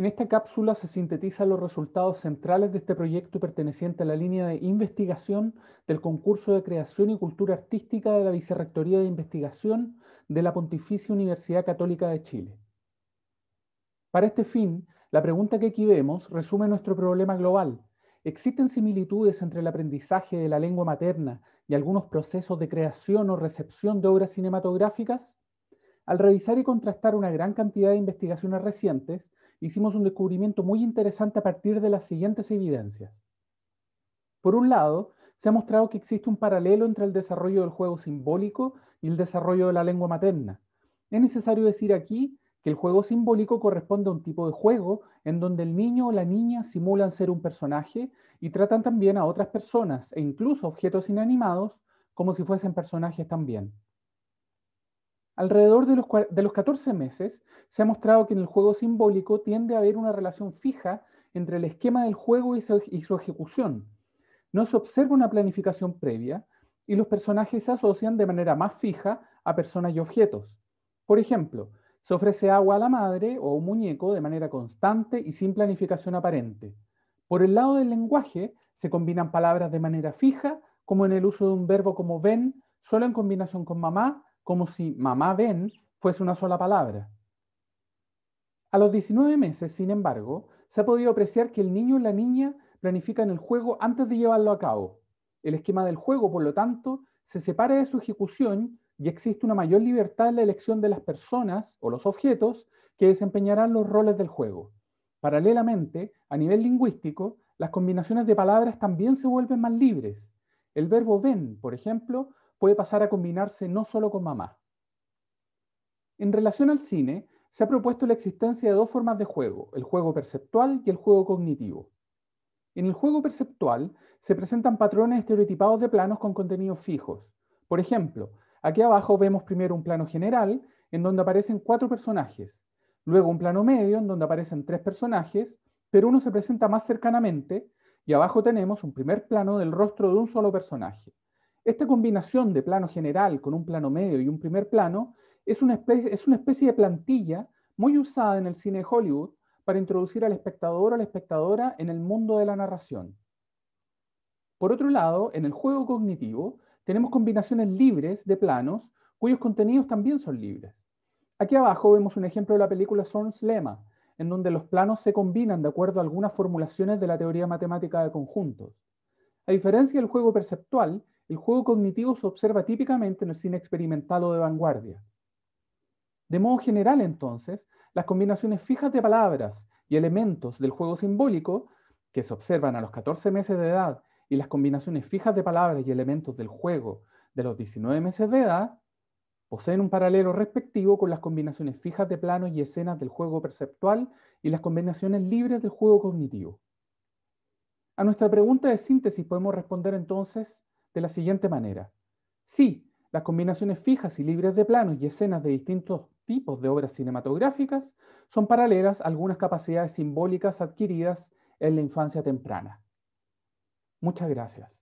En esta cápsula se sintetizan los resultados centrales de este proyecto perteneciente a la línea de investigación del concurso de creación y cultura artística de la Vicerrectoría de Investigación de la Pontificia Universidad Católica de Chile. Para este fin, la pregunta que aquí vemos resume nuestro problema global. ¿Existen similitudes entre el aprendizaje de la lengua materna y algunos procesos de creación o recepción de obras cinematográficas? Al revisar y contrastar una gran cantidad de investigaciones recientes, hicimos un descubrimiento muy interesante a partir de las siguientes evidencias. Por un lado, se ha mostrado que existe un paralelo entre el desarrollo del juego simbólico y el desarrollo de la lengua materna. Es necesario decir aquí que el juego simbólico corresponde a un tipo de juego en donde el niño o la niña simulan ser un personaje y tratan también a otras personas e incluso objetos inanimados como si fuesen personajes también. Alrededor de los, 14 meses, se ha mostrado que en el juego simbólico tiende a haber una relación fija entre el esquema del juego y su, ejecución. No se observa una planificación previa y los personajes se asocian de manera más fija a personas y objetos. Por ejemplo, se ofrece agua a la madre o un muñeco de manera constante y sin planificación aparente. Por el lado del lenguaje, se combinan palabras de manera fija, como en el uso de un verbo como ven, solo en combinación con mamá, como si mamá ven fuese una sola palabra. A los 19 meses, sin embargo, se ha podido apreciar que el niño y la niña planifican el juego antes de llevarlo a cabo. El esquema del juego, por lo tanto, se separa de su ejecución y existe una mayor libertad en la elección de las personas o los objetos que desempeñarán los roles del juego. Paralelamente, a nivel lingüístico, las combinaciones de palabras también se vuelven más libres. El verbo ven, por ejemplo, puede pasar a combinarse no solo con mamá. En relación al cine, se ha propuesto la existencia de dos formas de juego, el juego perceptual y el juego cognitivo. En el juego perceptual se presentan patrones estereotipados de planos con contenidos fijos. Por ejemplo, aquí abajo vemos primero un plano general en donde aparecen cuatro personajes, luego un plano medio en donde aparecen tres personajes, pero uno se presenta más cercanamente y abajo tenemos un primer plano del rostro de un solo personaje, esta combinación de plano general con un plano medio y un primer plano es una especie, es una especie de plantilla muy usada en el cine de Hollywood para introducir al espectador o la espectadora en el mundo de la narración. Por otro lado, en el juego cognitivo tenemos combinaciones libres de planos cuyos contenidos también son libres. Aquí abajo vemos un ejemplo de la película Sorn's Lemma, en donde los planos se combinan de acuerdo a algunas formulaciones de la teoría matemática de conjuntos. A diferencia del juego perceptual, el juego cognitivo se observa típicamente en el cine experimental o de vanguardia. De modo general, entonces, las combinaciones fijas de palabras y elementos del juego simbólico, que se observan a los 14 meses de edad, y las combinaciones fijas de palabras y elementos del juego de los 19 meses de edad, poseen un paralelo respectivo con las combinaciones fijas de planos y escenas del juego perceptual y las combinaciones libres del juego cognitivo. A nuestra pregunta de síntesis podemos responder entonces, de la siguiente manera. Sí, las combinaciones fijas y libres de planos y escenas de distintos tipos de obras cinematográficas son paralelas a algunas capacidades simbólicas adquiridas en la infancia temprana. Muchas gracias.